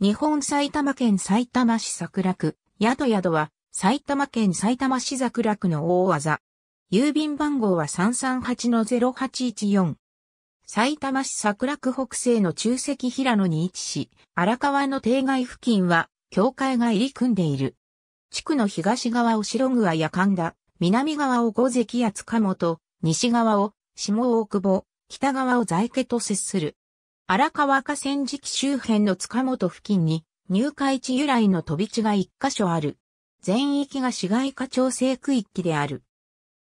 日本埼玉県埼玉市桜区、宿宿は埼玉県埼玉市桜区の大技。郵便番号は338-0814。埼玉市桜区北西の中石平野に位置し、荒川の堤外付近は、境界が入り組んでいる。地区の東側を白具はや神田、南側を五関や塚本、西側を下大久保、北側を在家と接する。荒川河川敷周辺の塚本付近に、入海地由来の飛び地が一箇所ある。全域が市街化調整区域である。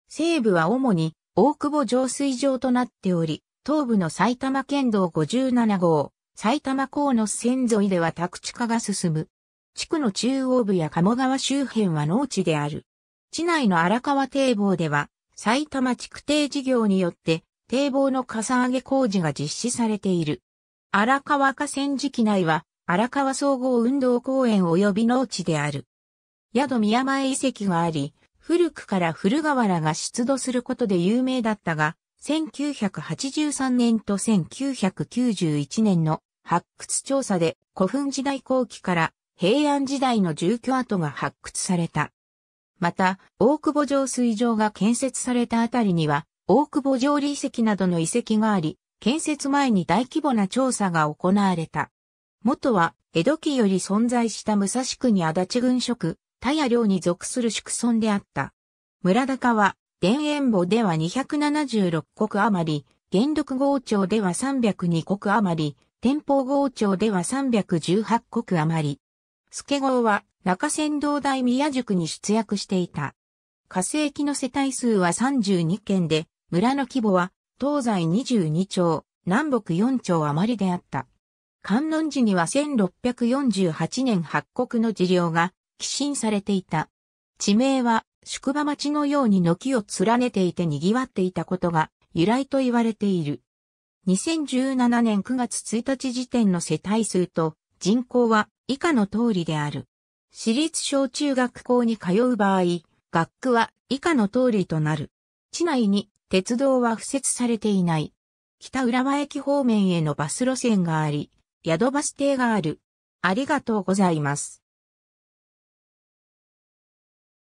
西部は主に大久保浄水場となっており、東部の埼玉県道57号、埼玉港の線沿いでは宅地化が進む。地区の中央部や鴨川周辺は農地である。地内の荒川堤防では、埼玉築堤事業によって、堤防のかさ上げ工事が実施されている。荒川河川敷内は、荒川総合運動公園及び農地である。宿宮前遺跡があり、古くから古河原が出土することで有名だったが、1983年と1991年の発掘調査で古墳時代後期から平安時代の住居跡が発掘された。また、大久保城水上が建設されたあたりには、大久保城里遺跡などの遺跡があり、建設前に大規模な調査が行われた。元は、江戸期より存在した武蔵国足立郡職、田谷領に属する宿村であった。村高は、田園墓では276国余り、元禄豪町では302国余り、天保豪町では318国余り。助郷は中山道大宮宿に出役していた。火星期の世帯数は32件で、村の規模は東西22町、南北4町余りであった。観音寺には1648年発国の事領が寄進されていた。地名は宿場町のように軒を連ねていて賑わっていたことが由来と言われている。2017年9月1日時点の世帯数と人口は以下の通りである。私立小中学校に通う場合、学区は以下の通りとなる。地内に鉄道は敷設されていない。北浦和駅方面へのバス路線があり、宿バス停がある。ありがとうございます。